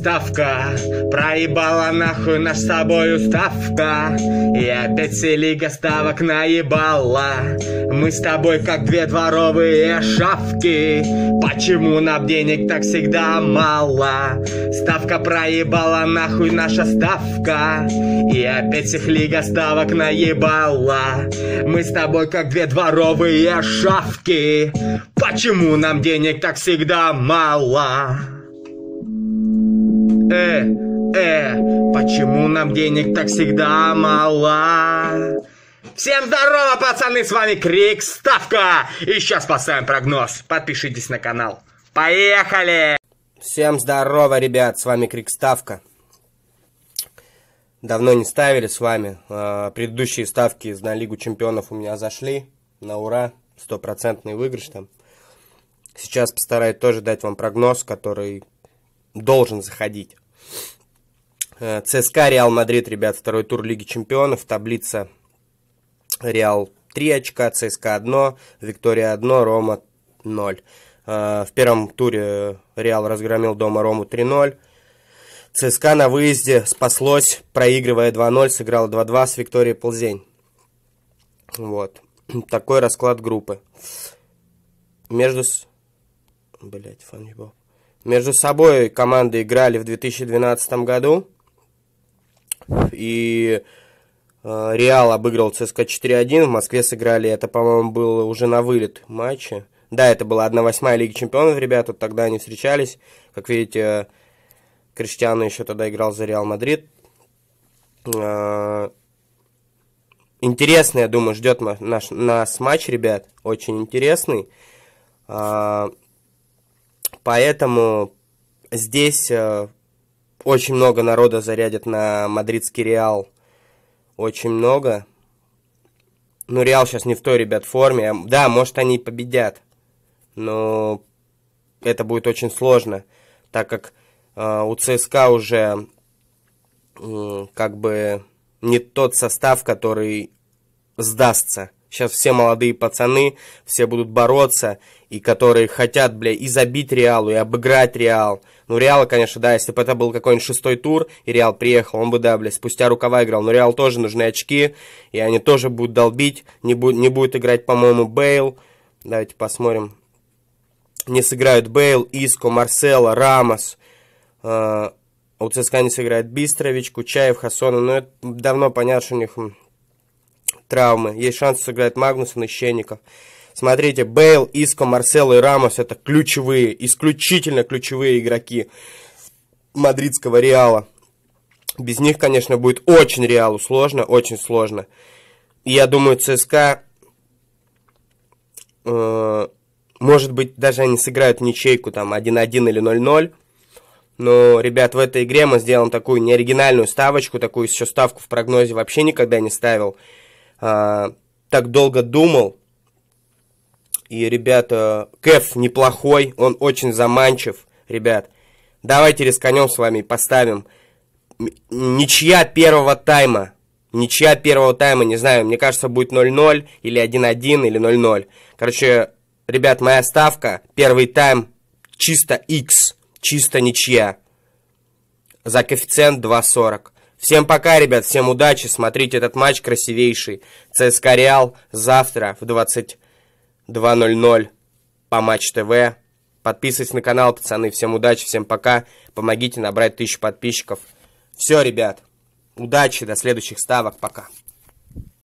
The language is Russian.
ставка Проебала нахуй наш с тобою ставка И опять все лига ставок наебала Мы с тобой как две дворовые шавки Почему нам денег так всегда мало? Ставка проебала нахуй наша ставка И опять всех лига ставок наебала Мы с тобой как две дворовые шавки Почему нам денег так всегда мало? Э, э, почему нам денег так всегда мало? Всем здорово, пацаны, с вами Крик Ставка. И сейчас поставим прогноз. Подпишитесь на канал. Поехали! Всем здорово, ребят, с вами Крик Ставка. Давно не ставили с вами. А, предыдущие ставки на Лигу Чемпионов у меня зашли. На ура. Стопроцентный выигрыш там. Сейчас постараюсь тоже дать вам прогноз, который должен заходить. Э, ЦСКА, Реал Мадрид, ребят, второй тур Лиги Чемпионов, таблица Реал 3 очка, ЦСКА 1, Виктория 1, Рома 0. Э, в первом туре Реал разгромил дома Рому 3-0. ЦСКА на выезде спаслось, проигрывая 2-0, сыграл 2-2 с Викторией Ползень. Вот. Такой расклад группы. Между... Блять, фанчбол. Между собой команды играли в 2012 году. И э, Реал обыграл ЦСКА 4-1. В Москве сыграли, это, по-моему, был уже на вылет матча. Да, это была 1-8 Лиги Чемпионов, ребята, тогда они встречались. Как видите, Криштиану еще тогда играл за Реал Мадрид. Э, интересный, я думаю, ждет наш, нас матч, ребят. Очень интересный. А, Поэтому здесь э, очень много народа зарядят на мадридский Реал. Очень много. Ну, Реал сейчас не в той, ребят, форме. Да, может, они победят. Но это будет очень сложно, так как э, у ЦСКА уже э, как бы не тот состав, который сдастся. Сейчас все молодые пацаны, все будут бороться, и которые хотят, бля, и забить Реалу, и обыграть Реал. Ну, Реала, конечно, да, если бы это был какой-нибудь шестой тур, и Реал приехал, он бы, да, бля, спустя рукава играл. Но Реал тоже нужны очки, и они тоже будут долбить, не, будет не будет играть, по-моему, Бейл. Давайте посмотрим. Не сыграют Бейл, Иско, Марсело, Рамос. Э, у ЦСКА не сыграет Бистрович, Кучаев, Хасона. Но ну, это давно понятно, что у них травмы. Есть шанс сыграть Магнусон и Щенников. Смотрите, Бейл, Иско, Марсело и Рамос – это ключевые, исключительно ключевые игроки мадридского Реала. Без них, конечно, будет очень Реалу сложно, очень сложно. я думаю, ЦСКА, э, может быть, даже они сыграют ничейку, там, 1-1 или 0-0. Но, ребят, в этой игре мы сделаем такую неоригинальную ставочку, такую еще ставку в прогнозе вообще никогда не ставил – а, так долго думал. И, ребята, Кэф неплохой, он очень заманчив, ребят. Давайте рисканем с вами и поставим ничья первого тайма. Ничья первого тайма, не знаю, мне кажется, будет 0-0 или 1-1 или 0-0. Короче, ребят, моя ставка, первый тайм чисто X, чисто ничья. За коэффициент 2.40. Всем пока, ребят, всем удачи. Смотрите этот матч красивейший. ЦСКА Реал завтра в 22.00 по Матч ТВ. Подписывайтесь на канал, пацаны. Всем удачи, всем пока. Помогите набрать тысячу подписчиков. Все, ребят. Удачи, до следующих ставок. Пока.